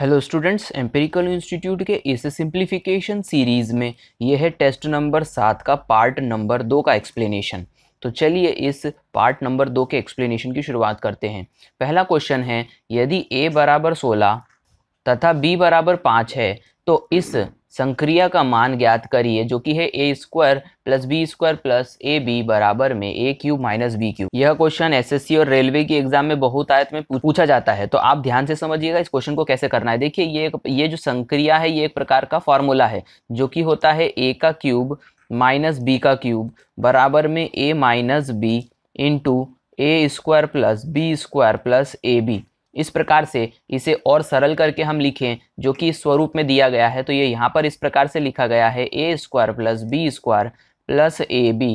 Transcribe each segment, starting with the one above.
hello students empirical institute के इस simplification series में यह है टेस्ट नंबर सात का पार्ट नंबर दो का एक्सप्लेनेशन तो चलिए इस पार्ट नंबर दो के एक्सप्लेनेशन की शुरुआत करते हैं पहला क्वेश्चन है यदि ए बराबर सोलह तथा बी बराबर पाँच है तो इस संक्रिया का मान ज्ञात करिए जो कि है a square plus b square plus a b बराबर में a cube minus b cube यह क्वेश्चन एसएससी और रेलवे की एग्जाम में बहुत आयत में पूछा जाता है तो आप ध्यान से समझिएगा इस क्वेश्चन को कैसे करना है देखिए ये ये जो संक्रिया है ये एक प्रकार का फॉर्मूला है जो कि होता है ए का क्यूब माइनस बी का क्यूब बराबर में a minus b into a square plus b square plus a b इस प्रकार से इसे और सरल करके हम लिखें जो कि इस स्वरूप में दिया गया है तो ये यहाँ पर इस प्रकार से लिखा गया है a square plus b square plus a b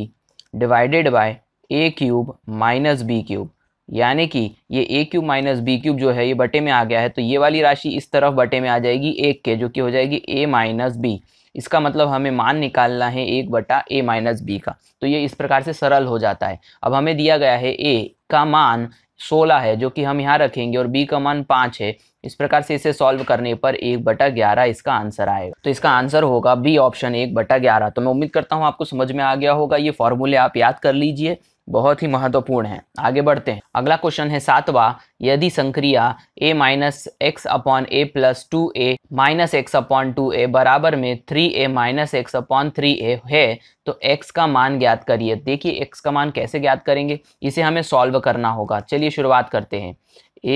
divided by a cube minus b cube यानी कि ये a cube minus b cube जो है ये बटे में आ गया है तो ये वाली राशि इस तरफ बटे में आ जाएगी एक के जो कि हो जाएगी ए माइनस बी इसका मतलब हमें मान निकालना है एक बटा ए माइनस बी का तो ये इस प्रकार से सरल हो जाता है अब हमें दिया गया है ए का मान सोलह है जो कि हम यहाँ रखेंगे और बी का मान पाँच है इस प्रकार से इसे सॉल्व करने पर एक बटा ग्यारह इसका आंसर आएगा तो इसका आंसर होगा बी ऑप्शन एक बटा ग्यारह तो मैं उम्मीद करता हूँ आपको समझ में आ गया होगा ये फॉर्मूले आप याद कर लीजिए बहुत ही महत्वपूर्ण है आगे बढ़ते हैं अगला क्वेश्चन है सातवां यदि संक्रिया a minus x upon a plus two a minus x upon two a बराबर में three a minus x upon three a है तो x का मान ज्ञात करिए देखिए x का मान कैसे ज्ञात करेंगे इसे हमें सॉल्व करना होगा चलिए शुरुआत करते हैं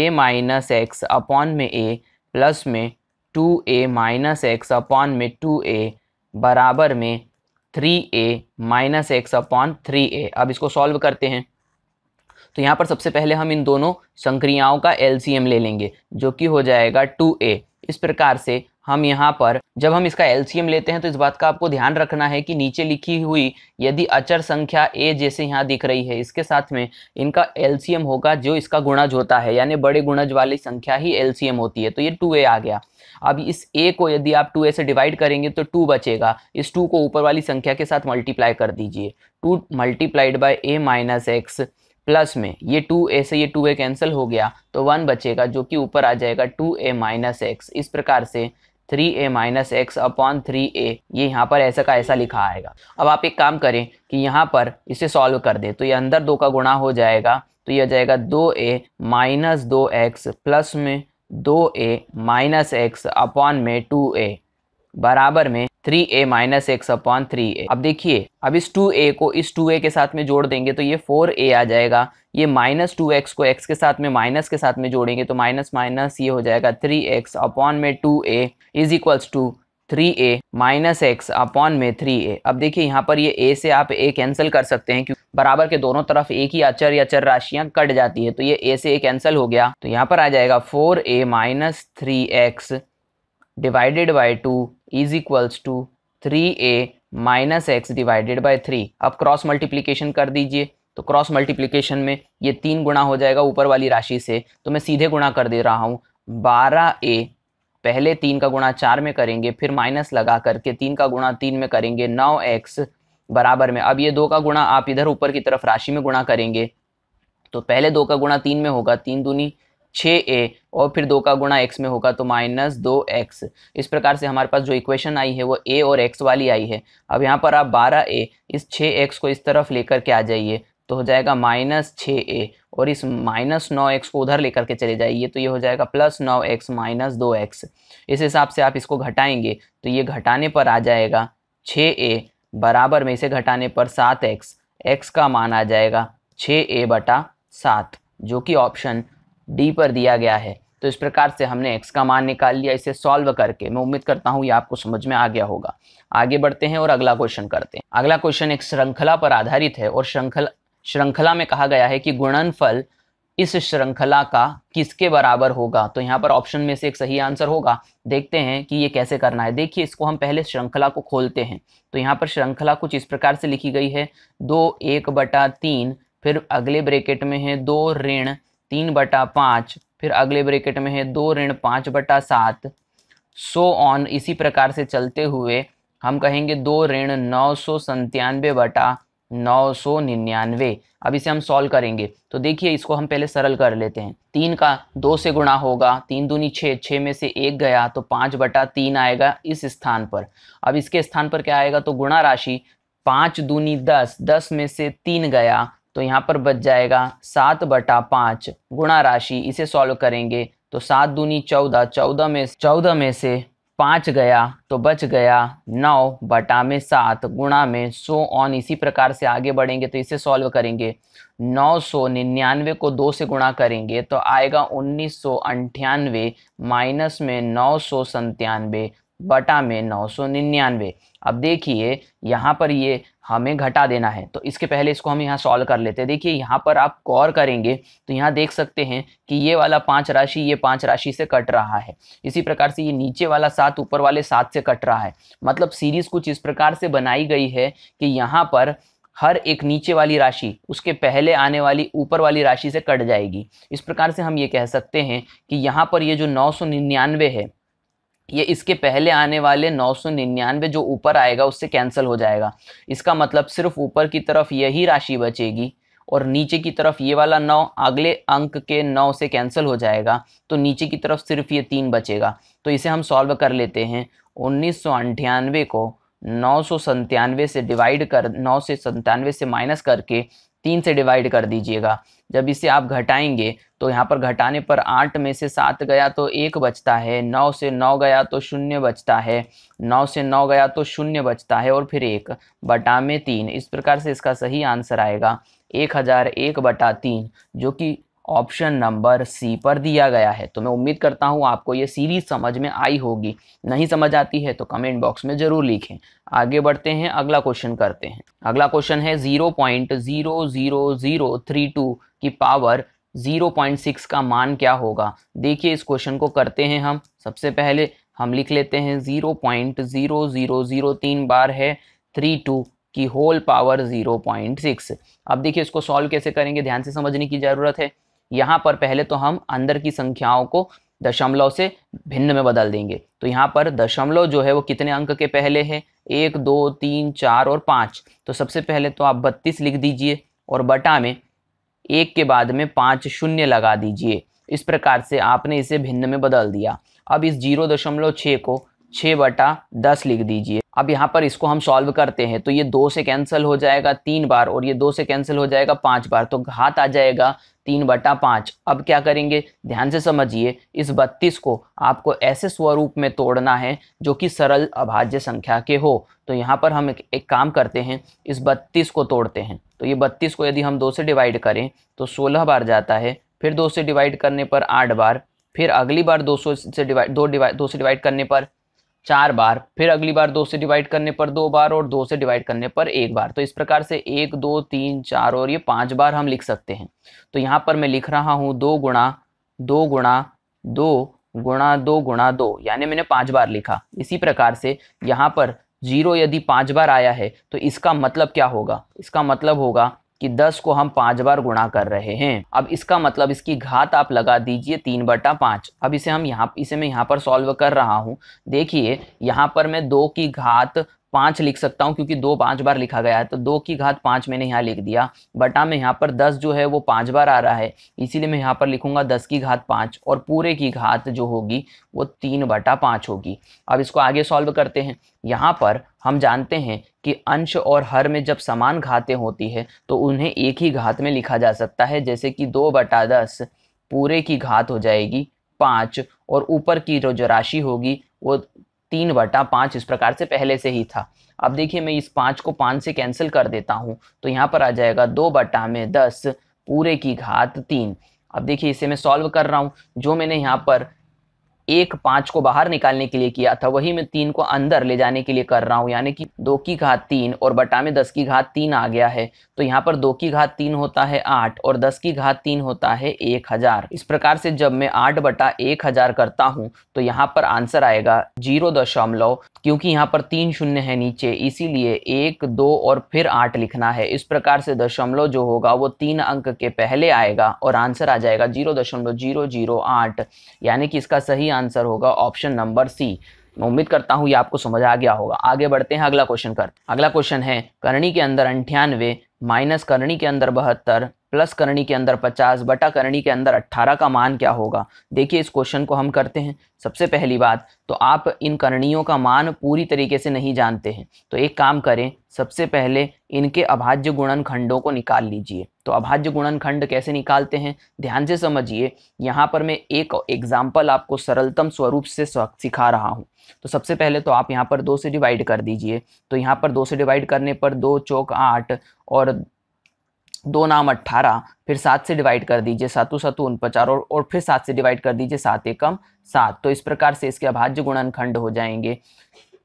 a माइनस एक्स अपॉन में a प्लस में two a minus x upon में टू ए बराबर में three a minus x upon three a अब इसको सॉल्व करते हैं तो यहाँ पर सबसे पहले हम इन दोनों संक्रियाओं का एलसीएम ले लेंगे जो कि हो जाएगा टू ए इस प्रकार से हम यहाँ पर जब हम इसका एलसीएम लेते हैं तो इस बात का आपको ध्यान रखना है कि नीचे लिखी हुई यदि अचर संख्या ए जैसे यहाँ दिख रही है इसके साथ में इनका एलसीएम होगा जो इसका गुणज होता है यानी बड़े गुणज वाली संख्या ही एलसीएम होती है तो ये टू ए आ गया अब इस ए को यदि आप टू ए से डिवाइड करेंगे तो टू बचेगा इस टू को ऊपर वाली संख्या के साथ मल्टीप्लाई कर दीजिए two multiplied by a minus x plus में ये टू ए से ये टू ए कैंसिल हो गया तो वन बचेगा जो कि ऊपर आ जाएगा टू ए माइनस एक्स इस प्रकार से three a minus x upon three a ये यहाँ पर ऐसा का ऐसा लिखा आएगा अब आप एक काम करें कि यहाँ पर इसे सॉल्व कर दें तो ये अंदर दो का गुणा हो जाएगा तो यह जाएगा दो ए माइनस दो एक्स प्लस में दो ए माइनस एक्स अपॉन में टू ए बराबर में three a minus x upon three a अब देखिए अब इस टू ए को इस टू ए के साथ में जोड़ देंगे तो ये फोर ए आ जाएगा ये माइनस टू एक्स को एक्स के साथ में माइनस के साथ में जोड़ेंगे तो माइनस माइनस ये हो जाएगा थ्री एक्स अपॉन में two a is equals to three a minus x upon में थ्री ए अब देखिए यहाँ पर ये ए से आप ए कैंसिल कर सकते हैं क्योंकि बराबर के दोनों तरफ एक ही अचर या चर राशियां कट जाती है तो ये ए से ए कैंसिल हो गया तो यहाँ पर आ जाएगा four a minus three x divided by two is equals to three a minus x divided by three अब क्रॉस मल्टीप्लीकेशन कर दीजिए तो क्रॉस मल्टीप्लीकेशन में ये तीन गुणा हो जाएगा ऊपर वाली राशि से तो मैं सीधे गुणा कर दे रहा हूँ बारह ए पहले तीन का गुणा चार में करेंगे फिर माइनस लगा करके तीन का गुणा तीन में करेंगे नौ एक्स बराबर में अब ये दो का गुणा आप इधर ऊपर की तरफ राशि में गुणा करेंगे तो पहले दो का गुणा तीन में होगा तीन दूनी छः ए और फिर दो का गुणा एक्स में होगा तो माइनस दो एक्स इस प्रकार से हमारे पास जो इक्वेशन आई है वो ए और एक्स वाली आई है अब यहाँ पर आप बारह ए इस छः एक्स को इस तरफ लेकर के आ जाइए तो हो जाएगा माइनस छः ए और इस माइनस नौ एक्स को उधर लेकर के चले जाइए तो ये हो जाएगा प्लस नौ एक्स माइनस दो एक्स इस हिसाब से आप इसको घटाएंगे तो ये घटाने पर आ जाएगा छः ए बराबर में इसे घटाने पर सात एक्स एक्स का मान आ जाएगा छः ए बटा सात जो कि ऑप्शन डी पर दिया गया है तो इस प्रकार से हमने एक्स का मान निकाल लिया इसे सॉल्व करके मैं उम्मीद करता हूँ ये आपको समझ में आ गया होगा आगे बढ़ते हैं और अगला क्वेश्चन करते हैं अगला क्वेश्चन एक श्रृंखला पर आधारित है और श्रृंखला श्रृंखला में कहा गया है कि गुणनफल इस श्रृंखला का किसके बराबर होगा तो यहाँ पर ऑप्शन में से एक सही आंसर होगा देखते हैं कि ये कैसे करना है देखिए इसको हम पहले श्रृंखला को खोलते हैं तो यहाँ पर श्रृंखला कुछ इस प्रकार से लिखी गई है दो एक बटा तीन फिर अगले ब्रेकेट में है दो ऋण तीन बटा पाँच फिर अगले ब्रैकेट में है दो ऋण पाँच बटा सात सो ऑन इसी प्रकार से चलते हुए हम कहेंगे दो ऋण नौ सौ संतानवे बटा नौ सौ निन्यानवे अब इसे हम सॉल्व करेंगे तो देखिए इसको हम पहले सरल कर लेते हैं तीन का दो से गुणा होगा तीन दूनी छः छः में से एक गया तो पाँच बटा तीन आएगा इस स्थान पर अब इसके स्थान पर क्या आएगा तो गुणा राशि पाँच दूनी दस दस में से तीन गया तो यहाँ पर बच जाएगा सात बटा पाँच गुणा राशि इसे सॉल्व करेंगे तो सात दूनी चौदह चौदह में चौदह में से पाँच गया तो बच गया नौ बटा में सात गुणा में सो ऑन इसी प्रकार से आगे बढ़ेंगे तो इसे सॉल्व करेंगे नौ सौ निन्यानवे को दो से गुणा करेंगे तो आएगा उन्नीस सौ अंठानवे माइनस में नौ सौ संतानवे बटा में नौ सौ निन्यानवे अब देखिए यहाँ पर ये हमें घटा देना है तो इसके पहले इसको हम यहाँ सॉल्व कर लेते हैं देखिए यहाँ पर आप गौर करेंगे तो यहाँ देख सकते हैं कि ये वाला पांच राशि ये पांच राशि से कट रहा है इसी प्रकार से ये नीचे वाला सात ऊपर वाले सात से कट रहा है मतलब सीरीज कुछ इस प्रकार से बनाई गई है कि यहाँ पर हर एक नीचे वाली राशि उसके पहले आने वाली ऊपर वाली राशि से कट जाएगी इस प्रकार से हम ये कह सकते हैं कि यहाँ पर ये जो नौ है ये इसके पहले आने वाले 999 जो ऊपर आएगा उससे कैंसिल हो जाएगा इसका मतलब सिर्फ ऊपर की तरफ यही राशि बचेगी और नीचे की तरफ ये वाला नौ अगले अंक के नौ से कैंसिल हो जाएगा तो नीचे की तरफ सिर्फ ये तीन बचेगा तो इसे हम सॉल्व कर लेते हैं उन्नीस को नौ से डिवाइड कर नौ से संतानवे से माइनस करके तीन से डिवाइड कर दीजिएगा जब इसे आप घटाएंगे तो यहाँ पर घटाने पर आठ में से सात गया तो एक बचता है नौ से नौ गया तो शून्य बचता है नौ से नौ गया तो शून्य बचता है और फिर एक बटा में तीन इस प्रकार से इसका सही आंसर आएगा एक हज़ार एक बटा तीन जो कि ऑप्शन नंबर सी पर दिया गया है तो मैं उम्मीद करता हूँ आपको ये सीरीज समझ में आई होगी नहीं समझ आती है तो कमेंट बॉक्स में ज़रूर लिखें आगे बढ़ते हैं अगला क्वेश्चन करते हैं अगला क्वेश्चन है zero point zero zero zero three two की पावर ज़ीरो पॉइंट सिक्स का मान क्या होगा देखिए इस क्वेश्चन को करते हैं हम सबसे पहले हम लिख लेते हैं zero point zero zero zero तीन बार है थ्री टू की whole power zero point six अब देखिए इसको सॉल्व कैसे करेंगे ध्यान से समझने की ज़रूरत है यहाँ पर पहले तो हम अंदर की संख्याओं को दशमलव से भिन्न में बदल देंगे तो यहाँ पर दशमलव जो है वो कितने अंक के पहले है एक दो तीन चार और पाँच तो सबसे पहले तो आप बत्तीस लिख दीजिए और बटा में एक के बाद में पाँच शून्य लगा दीजिए इस प्रकार से आपने इसे भिन्न में बदल दिया अब इस जीरो दशमलव छः को छः बटा दस लिख दीजिए अब यहाँ पर इसको हम सॉल्व करते हैं तो ये दो से कैंसिल हो जाएगा तीन बार और ये दो से कैंसिल हो जाएगा पाँच बार तो घात आ जाएगा तीन बटा पाँच अब क्या करेंगे ध्यान से समझिए इस बत्तीस को आपको ऐसे स्वरूप में तोड़ना है जो कि सरल अभाज्य संख्या के हो तो यहाँ पर हम एक, एक काम करते हैं इस बत्तीस को तोड़ते हैं तो ये बत्तीस को यदि हम दो से डिवाइड करें तो सोलह बार जाता है फिर दो से डिवाइड करने पर आठ बार फिर अगली बार दो सौ से डिवाइड दो डिवाइड दो से डिवाइड करने पर चार बार फिर अगली बार दो से डिवाइड करने पर दो बार और दो से डिवाइड करने पर एक बार तो इस प्रकार से एक दो तीन चार और ये पांच बार हम लिख सकते हैं तो यहाँ पर मैं लिख रहा हूँ दो गुणा दो गुणा दो गुणा दो गुणा दो यानी मैंने पांच बार लिखा इसी प्रकार से यहाँ पर जीरो यदि पांच बार आया है तो इसका मतलब क्या होगा इसका मतलब होगा कि 10 को हम पांच बार गुणा कर रहे हैं अब इसका मतलब इसकी घात आप लगा दीजिए तीन बटा पाँच अब इसे हम यहाँ इसे मैं यहाँ पर सॉल्व कर रहा हूँ देखिए यहाँ पर मैं दो की घात पाँच लिख सकता हूँ क्योंकि दो पाँच बार लिखा गया है तो दो की घात पाँच मैंने यहाँ लिख दिया बटा में यहाँ पर दस जो है वो पाँच बार आ रहा है इसीलिए मैं यहाँ पर लिखूंगा दस की घात पाँच और पूरे की घात जो होगी वो तीन बटा पाँच होगी अब इसको आगे सॉल्व करते हैं यहाँ पर हम जानते हैं कि अंश और हर में जब समान घातें होती है तो उन्हें एक ही घात में लिखा जा सकता है जैसे कि दो बटा दस पूरे की घात हो जाएगी पाँच और ऊपर की जो राशि होगी वो तीन बटा पाँच इस प्रकार से पहले से ही था अब देखिए मैं इस पाँच को पाँच से कैंसिल कर देता हूँ तो यहाँ पर आ जाएगा दो बटा में दस पूरे की घात तीन अब देखिए इसे मैं सॉल्व कर रहा हूँ जो मैंने यहाँ पर एक पांच को बाहर निकालने के लिए किया था वही मैं तीन को अंदर ले जाने के लिए कर रहा हूँ यानी कि दो की घात तीन और बटा में दस की घात तीन आ गया है तो यहाँ पर दो की घात तीन होता है आठ और दस की घात तीन होता है एक हजार इस प्रकार से जब मैं आठ बटा एक हजार करता हूँ तो यहाँ पर आंसर आएगा जीरो दशमलव क्योंकि यहाँ पर तीन शून्य है नीचे इसीलिए एक दो और फिर आठ लिखना है इस प्रकार से दशमलव जो होगा वो तीन अंक के पहले आएगा और आंसर आ जाएगा जीरो दशमलव जीरो जीरो आठ यानी कि इसका सही आंसर होगा ऑप्शन नंबर सी मैं उम्मीद करता हूँ ये आपको समझ आ गया होगा आगे बढ़ते हैं अगला क्वेश्चन कर अगला क्वेश्चन है करणी के अंदर अंठानवे माइनस करणी के अंदर बहत्तर प्लस करणी के अंदर 50 बटा करणी के अंदर 18 का मान क्या होगा देखिए इस क्वेश्चन को हम करते हैं सबसे पहली बात तो आप इन करणियों का मान पूरी तरीके से नहीं जानते हैं तो एक काम करें सबसे पहले इनके अभाज्य गुणन खंडों को निकाल लीजिए तो अभाज्य गुणन खंड कैसे निकालते हैं ध्यान से समझिए यहाँ पर मैं एक एग्जाम्पल आपको सरलतम स्वरूप से सिखा रहा हूँ तो सबसे पहले तो आप यहाँ पर दो से डिवाइड कर दीजिए तो यहाँ पर दो से डिवाइड करने पर दो चौक आठ और दो नाम अट्ठारह फिर सात से डिवाइड कर दीजिए सातु सातु उन पचार और, और फिर सात से डिवाइड कर दीजिए सात एकम सात तो इस प्रकार से इसके अभाज्य गुणनखंड हो जाएंगे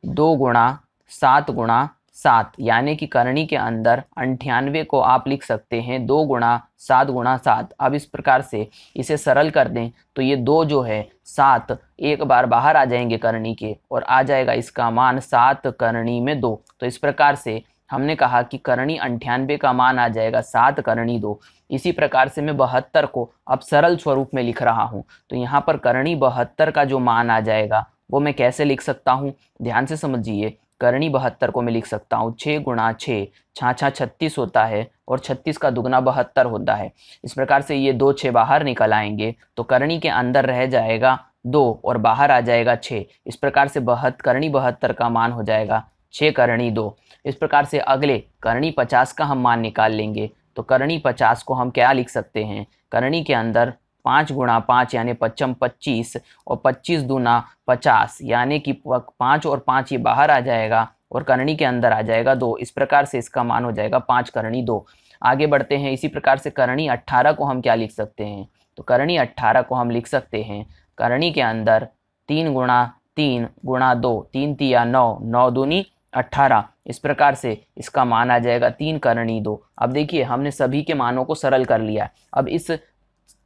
दो गुणा सात गुणा सात यानी कि करणी के अंदर अंठानवे को आप लिख सकते हैं दो गुणा सात गुणा सात अब इस प्रकार से इसे सरल कर दें तो ये दो जो है सात एक बार बाहर आ जाएंगे करणी के और आ जाएगा इसका मान सात करणी में दो तो इस प्रकार से हमने कहा कि करणी अंठानबे का मान आ जाएगा सात करणी दो इसी प्रकार से मैं बहत्तर को अब सरल स्वरूप में लिख रहा हूँ तो यहाँ पर करणी बहत्तर का जो मान आ जाएगा वो मैं कैसे लिख सकता हूँ ध्यान से समझिए करणी बहत्तर को मैं लिख सकता हूँ छः गुणा छः छा छा छत्तीस होता है और छत्तीस का दुगना बहत्तर होता है इस प्रकार से ये दो छः बाहर निकल आएंगे तो करणी के अंदर रह जाएगा दो और बाहर आ जाएगा छः इस प्रकार से बहत करणी बहत्तर का मान हो जाएगा छः करणी दो इस प्रकार से अगले करणी पचास का हम मान निकाल लेंगे तो करणी पचास को हम क्या लिख सकते हैं करणी के अंदर पाँच गुणा पाँच यानी पच्चम पच्चीस और पच्चीस दूना पचास यानी कि पाँच और पाँच ये बाहर आ जाएगा और करणी के अंदर आ जाएगा दो इस प्रकार से इसका मान हो जाएगा पाँच करणी दो आगे बढ़ते हैं इसी प्रकार से करणी अट्ठारह को हम क्या लिख सकते हैं तो करणी अट्ठारह को हम लिख सकते हैं करणी के अंदर तीन गुणा तीन गुणा दो तीन तिया नौ नौ दूनी अट्ठारह इस प्रकार से इसका मान आ जाएगा तीन करणी दो अब देखिए हमने सभी के मानों को सरल कर लिया अब इस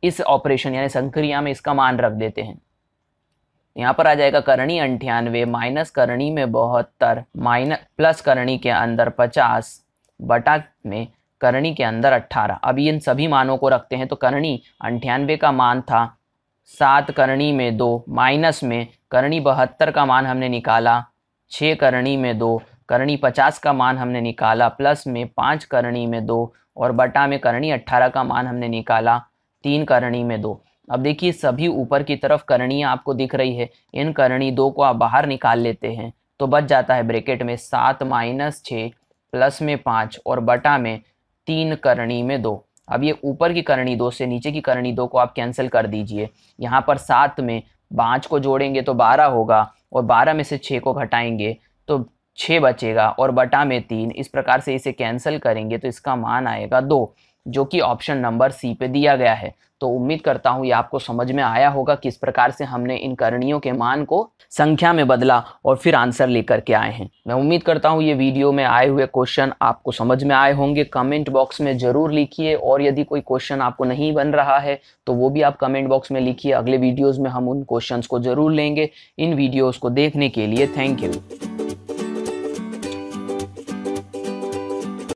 इस ऑपरेशन यानी संक्रिया में इसका मान रख देते हैं यहाँ पर आ जाएगा करणी अंठानवे माइनस करणी में बहत्तर माइनस प्लस करणी के अंदर पचास बटा में करणी के अंदर अट्ठारह अब इन सभी मानों को रखते हैं तो करणी अंठानवे का मान था सात करणी में दो माइनस में करणी बहत्तर का मान हमने निकाला छः करणी में दो करणी पचास का मान हमने निकाला प्लस में पाँच करणी में दो और बटा में करणी अट्ठारह का मान हमने निकाला तीन करणी में दो अब देखिए सभी ऊपर की तरफ करणियाँ आपको दिख रही है इन करणी दो को आप बाहर निकाल लेते हैं तो बच जाता है ब्रेकेट में सात माइनस छः प्लस में पाँच और बटा में तीन करणी में दो अब ये ऊपर की करणी दो से नीचे की करणी दो को आप कैंसिल कर दीजिए यहाँ पर सात में पाँच को जोड़ेंगे तो बारह होगा और बारह में से छः को घटाएंगे तो छः बचेगा और बटा में तीन इस प्रकार से इसे कैंसिल करेंगे तो इसका मान आएगा दो जो कि ऑप्शन नंबर सी पे दिया गया है तो उम्मीद करता हूँ ये आपको समझ में आया होगा किस प्रकार से हमने इन करणियों के मान को संख्या में बदला और फिर आंसर लेकर के आए हैं मैं उम्मीद करता हूँ ये वीडियो में आए हुए क्वेश्चन आपको समझ में आए होंगे कमेंट बॉक्स में ज़रूर लिखिए और यदि कोई क्वेश्चन आपको नहीं बन रहा है तो वो भी आप कमेंट बॉक्स में लिखिए अगले वीडियोज़ में हम उन क्वेश्चन को ज़रूर लेंगे इन वीडियोज़ को देखने के लिए थैंक यू